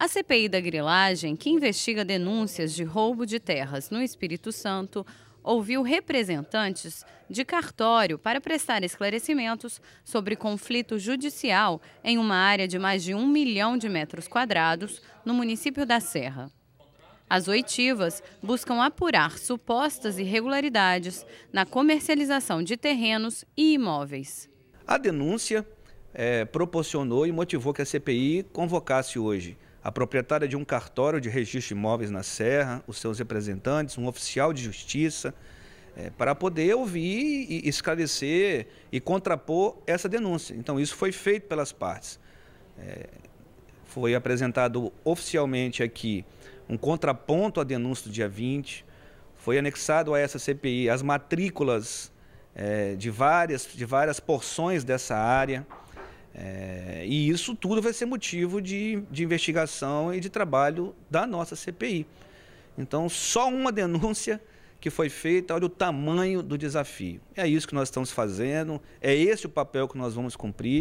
A CPI da grilagem, que investiga denúncias de roubo de terras no Espírito Santo, ouviu representantes de cartório para prestar esclarecimentos sobre conflito judicial em uma área de mais de um milhão de metros quadrados no município da Serra. As oitivas buscam apurar supostas irregularidades na comercialização de terrenos e imóveis. A denúncia é, proporcionou e motivou que a CPI convocasse hoje a proprietária de um cartório de registro de imóveis na Serra, os seus representantes, um oficial de justiça, é, para poder ouvir e esclarecer e contrapor essa denúncia. Então, isso foi feito pelas partes. É, foi apresentado oficialmente aqui um contraponto à denúncia do dia 20, foi anexado a essa CPI as matrículas é, de, várias, de várias porções dessa área. É, e isso tudo vai ser motivo de, de investigação e de trabalho da nossa CPI. Então, só uma denúncia que foi feita, olha o tamanho do desafio. É isso que nós estamos fazendo, é esse o papel que nós vamos cumprir.